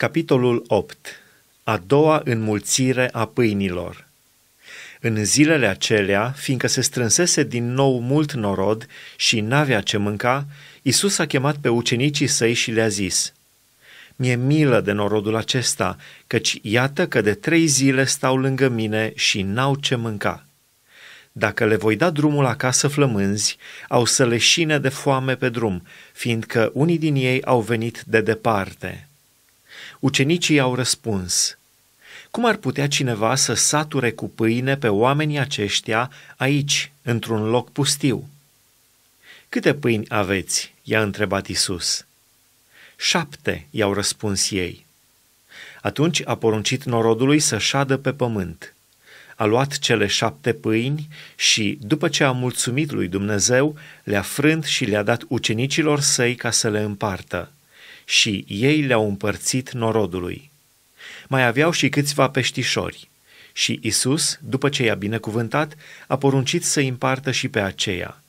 Capitolul 8. A doua înmulțire a pâinilor. În zilele acelea, fiindcă se strânsese din nou mult norod și n-avea ce mânca, Isus a chemat pe ucenicii săi și le-a zis, Mi-e milă de norodul acesta, căci iată că de trei zile stau lângă mine și n-au ce mânca. Dacă le voi da drumul acasă flămânzi, au să leșine de foame pe drum, fiindcă unii din ei au venit de departe.” Ucenicii au răspuns, Cum ar putea cineva să sature cu pâine pe oamenii aceștia aici, într-un loc pustiu? Câte pâini aveți? i-a întrebat Isus. Șapte, i-au răspuns ei. Atunci a poruncit norodului să șadă pe pământ. A luat cele șapte pâini și, după ce a mulțumit lui Dumnezeu, le-a frânt și le-a dat ucenicilor săi ca să le împartă și ei le-au împărțit norodului. Mai aveau și câțiva peștișori și Isus, după ce i-a binecuvântat, a poruncit să împartă și pe aceia.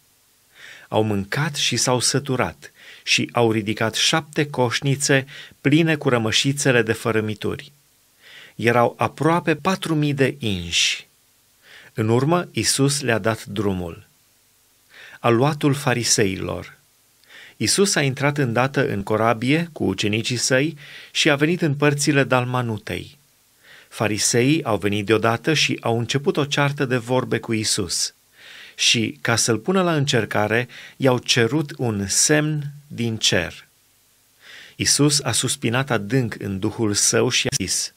Au mâncat și s-au săturat și au ridicat șapte coșnițe pline cu rămășițele de fărâmituri. Erau aproape patru mii de inși. În urmă, Isus le-a dat drumul. Aluatul fariseilor – Isus a intrat îndată în corabie cu ucenicii săi și a venit în părțile Dalmanutei. Fariseii au venit deodată și au început o ceartă de vorbe cu Isus. Și, ca să-l pună la încercare, i-au cerut un semn din cer. Isus a suspinat adânc în duhul său și a zis,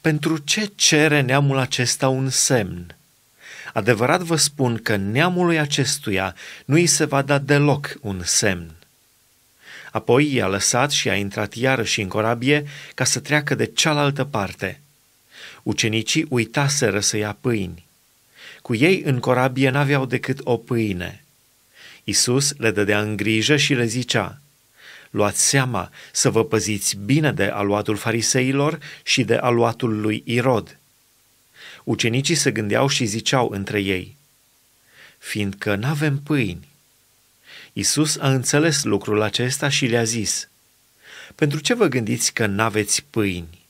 Pentru ce cere neamul acesta un semn?" Adevărat vă spun că neamului acestuia nu îi se va da deloc un semn. Apoi i-a lăsat și a intrat iarăși în corabie ca să treacă de cealaltă parte. Ucenicii uitaseră să ia pâini. Cu ei în corabie n-aveau decât o pâine. Isus le dădea în grijă și le zicea, Luați seama să vă păziți bine de aluatul fariseilor și de aluatul lui Irod – Ucenicii se gândeau și ziceau între ei, fiindcă n-avem pâini. Isus a înțeles lucrul acesta și le-a zis, pentru ce vă gândiți că n-aveți pâini?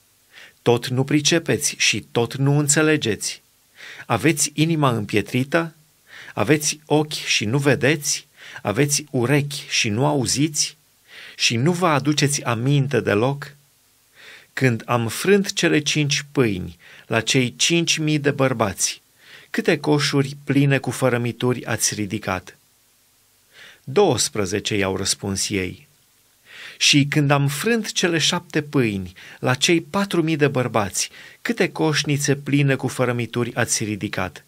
Tot nu pricepeți și tot nu înțelegeți. Aveți inima împietrită? Aveți ochi și nu vedeți? Aveți urechi și nu auziți? Și nu vă aduceți aminte deloc? Când am frânt cele cinci pâini la cei cinci mii de bărbați, câte coșuri pline cu fărămituri ați ridicat? 12 i-au răspuns ei. Și când am frânt cele șapte pâini la cei patru mii de bărbați, câte coșnițe pline cu fărămituri ați ridicat?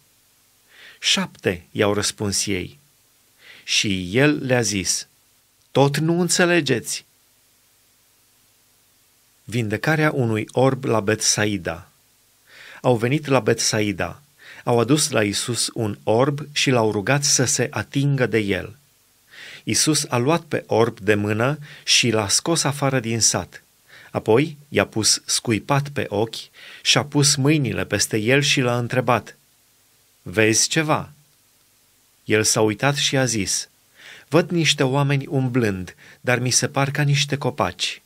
Șapte, i-au răspuns ei. Și el le-a zis, tot nu înțelegeți. Vindecarea unui orb la Betsaida au venit la Betsaida, au adus la Isus un orb și l-au rugat să se atingă de el. Isus a luat pe orb de mână și l-a scos afară din sat. Apoi i-a pus scuipat pe ochi și-a pus mâinile peste el și l-a întrebat, Vezi ceva?" El s-a uitat și a zis, Văd niște oameni umblând, dar mi se par ca niște copaci."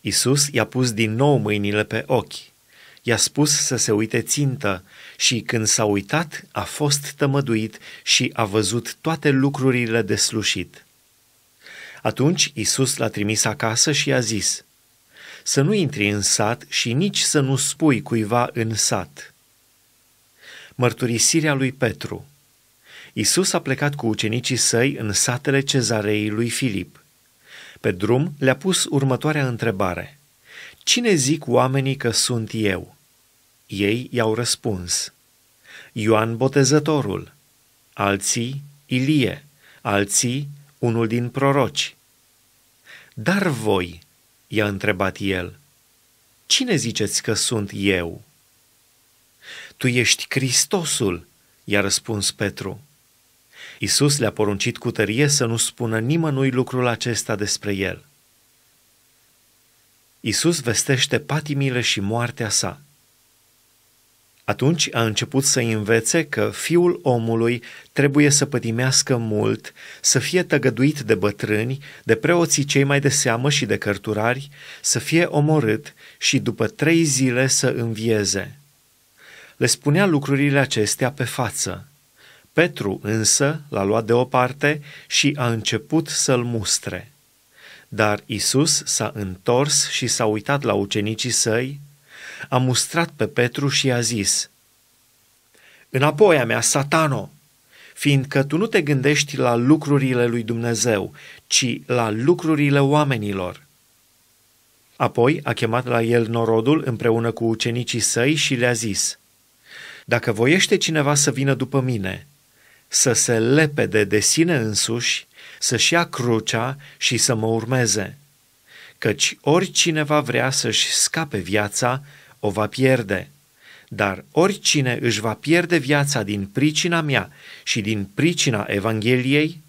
Isus i-a pus din nou mâinile pe ochi. I-a spus să se uite țintă și când s-a uitat, a fost tămăduit și a văzut toate lucrurile de slușit. Atunci Isus l-a trimis acasă și i-a zis, să nu intri în sat și nici să nu spui cuiva în sat. Mărturisirea lui Petru Isus a plecat cu ucenicii săi în satele cezarei lui Filip. Pe drum le-a pus următoarea întrebare – Cine zic oamenii că sunt eu? Ei i-au răspuns, Ioan Botezătorul, alții Ilie, alții unul din proroci. Dar voi, i-a întrebat el, cine ziceți că sunt eu? Tu ești Hristosul, i-a răspuns Petru. Isus le-a poruncit cu tărie să nu spună nimănui lucrul acesta despre el. Isus vestește patimile și moartea sa. Atunci a început să învețe că fiul omului trebuie să pătimească mult, să fie tăgăduit de bătrâni, de preoții cei mai de seamă și de cărturari, să fie omorât și după trei zile să învieze. Le spunea lucrurile acestea pe față. Petru însă l-a luat deoparte și a început să-l mustre. Dar Isus s-a întors și s-a uitat la ucenicii săi, a mustrat pe Petru și i-a zis, Înapoi a mea, satano, fiindcă tu nu te gândești la lucrurile lui Dumnezeu, ci la lucrurile oamenilor. Apoi a chemat la el norodul împreună cu ucenicii săi și le-a zis, Dacă voiește cineva să vină după mine, să se lepede de sine însuși, să-și ia crucea și să mă urmeze, căci oricine va vrea să-și scape viața, o va pierde. Dar oricine își va pierde viața din pricina mea și din pricina Evangheliei,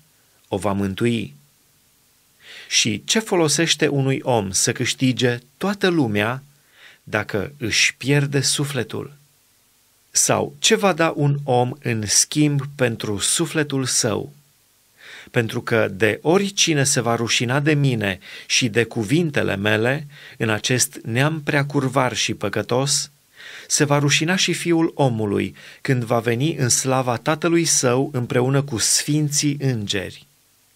o va mântui. Și ce folosește unui om să câștige toată lumea dacă își pierde sufletul? Sau ce va da un om în schimb pentru sufletul său? pentru că de oricine se va rușina de mine și de cuvintele mele în acest neam prea curvar și păcătos, se va rușina și fiul omului când va veni în slava tatălui său împreună cu sfinții îngeri.